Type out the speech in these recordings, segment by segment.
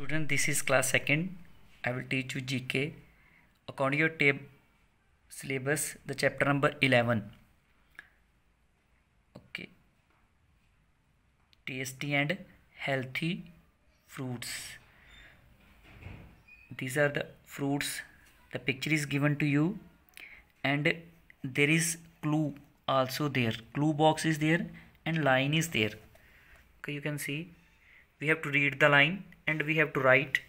Student, this is class 2nd. I will teach you GK. According to your table syllabus, the chapter number 11. Okay. Tasty and healthy fruits. These are the fruits. The picture is given to you. And there is clue also there. Clue box is there and line is there. Okay, you can see. We have to read the line and we have to write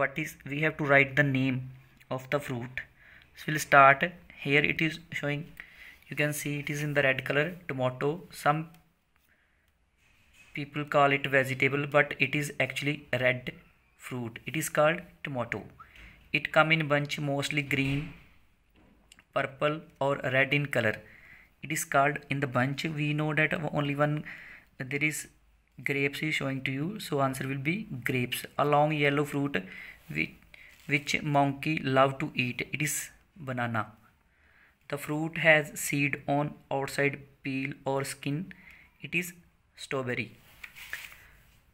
what is we have to write the name of the fruit so we'll start here it is showing you can see it is in the red color tomato some people call it vegetable but it is actually red fruit it is called tomato it come in bunch mostly green purple or red in color it is called in the bunch we know that only one there is grapes is showing to you so answer will be grapes a long yellow fruit which, which monkey love to eat it is banana the fruit has seed on outside peel or skin it is strawberry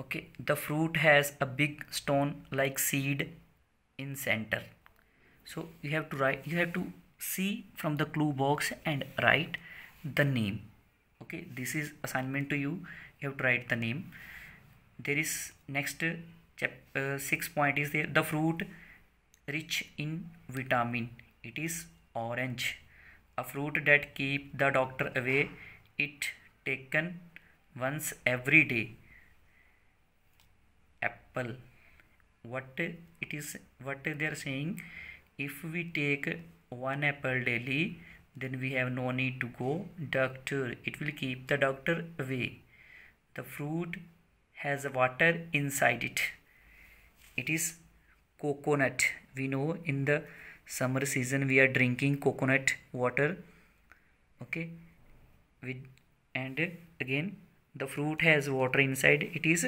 okay the fruit has a big stone like seed in center so you have to write you have to see from the clue box and write the name okay this is assignment to you you have to write the name there is next uh, 6 point is there the fruit rich in vitamin it is orange a fruit that keep the doctor away it taken once every day apple what it is what they are saying if we take one apple daily then we have no need to go doctor it will keep the doctor away the fruit has water inside it it is coconut we know in the summer season we are drinking coconut water okay with and again the fruit has water inside it is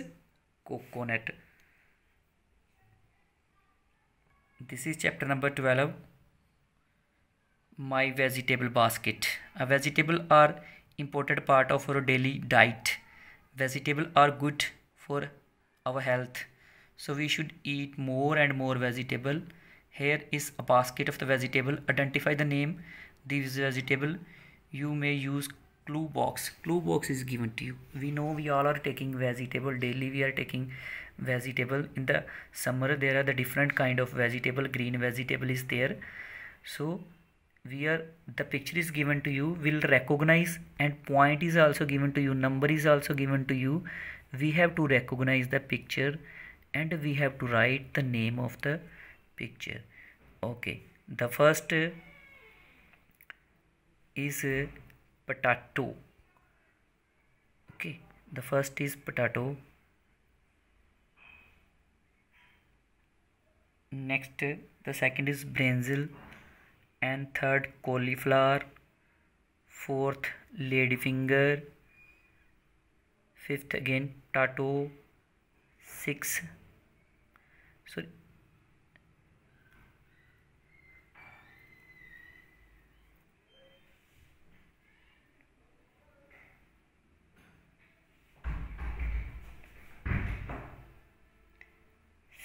coconut this is chapter number 12 my vegetable basket a vegetable are important part of our daily diet vegetable are good for our health so we should eat more and more vegetable here is a basket of the vegetable identify the name this vegetable you may use clue box clue box is given to you we know we all are taking vegetable daily we are taking vegetable in the summer there are the different kind of vegetable green vegetable is there so where the picture is given to you will recognize and point is also given to you number is also given to you we have to recognize the picture and we have to write the name of the picture okay the first is potato okay the first is potato next the second is brinjal and third cauliflower fourth ladyfinger fifth again tattoo six so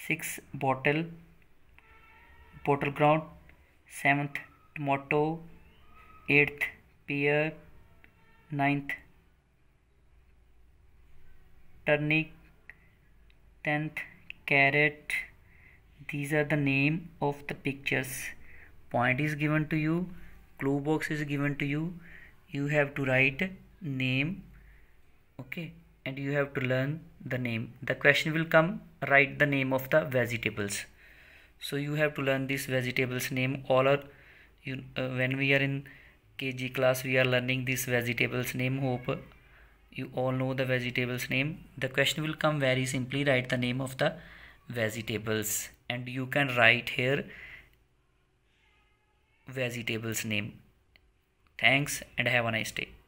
six bottle bottle ground seventh tomato eighth pear ninth turnip tenth carrot these are the name of the pictures point is given to you clue box is given to you you have to write name okay and you have to learn the name the question will come write the name of the vegetables so you have to learn this vegetables name all are you uh, when we are in kg class we are learning this vegetables name hope you all know the vegetables name the question will come very simply write the name of the vegetables and you can write here vegetables name thanks and have a nice day